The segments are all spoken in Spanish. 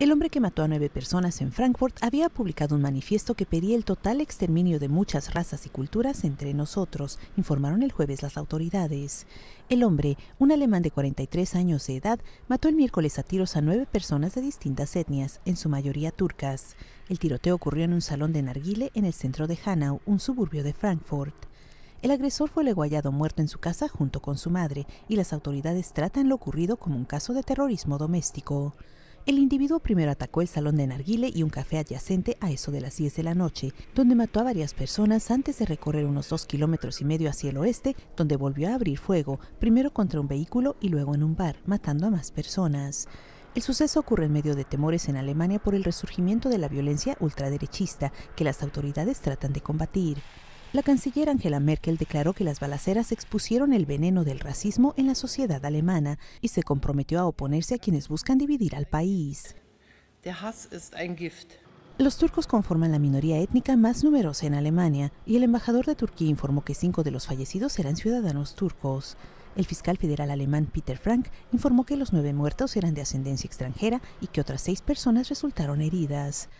El hombre que mató a nueve personas en Frankfurt había publicado un manifiesto que pedía el total exterminio de muchas razas y culturas entre nosotros, informaron el jueves las autoridades. El hombre, un alemán de 43 años de edad, mató el miércoles a tiros a nueve personas de distintas etnias, en su mayoría turcas. El tiroteo ocurrió en un salón de narguile en el centro de Hanau, un suburbio de Frankfurt. El agresor fue luego muerto en su casa junto con su madre, y las autoridades tratan lo ocurrido como un caso de terrorismo doméstico. El individuo primero atacó el salón de Narguile y un café adyacente a eso de las 10 de la noche, donde mató a varias personas antes de recorrer unos dos kilómetros y medio hacia el oeste, donde volvió a abrir fuego, primero contra un vehículo y luego en un bar, matando a más personas. El suceso ocurre en medio de temores en Alemania por el resurgimiento de la violencia ultraderechista que las autoridades tratan de combatir. La canciller Angela Merkel declaró que las balaceras expusieron el veneno del racismo en la sociedad alemana y se comprometió a oponerse a quienes buscan dividir al país. Los turcos conforman la minoría étnica más numerosa en Alemania y el embajador de Turquía informó que cinco de los fallecidos eran ciudadanos turcos. El fiscal federal alemán Peter Frank informó que los nueve muertos eran de ascendencia extranjera y que otras seis personas resultaron heridas.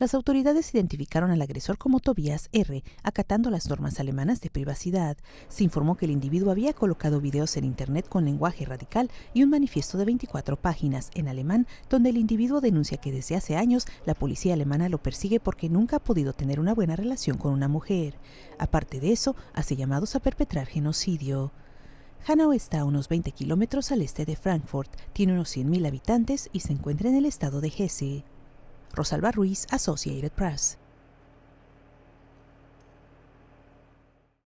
Las autoridades identificaron al agresor como Tobias R., acatando las normas alemanas de privacidad. Se informó que el individuo había colocado videos en Internet con lenguaje radical y un manifiesto de 24 páginas en alemán, donde el individuo denuncia que desde hace años la policía alemana lo persigue porque nunca ha podido tener una buena relación con una mujer. Aparte de eso, hace llamados a perpetrar genocidio. Hanau está a unos 20 kilómetros al este de Frankfurt, tiene unos 100.000 habitantes y se encuentra en el estado de Hesse. Rosalba Ruiz, Associated Press.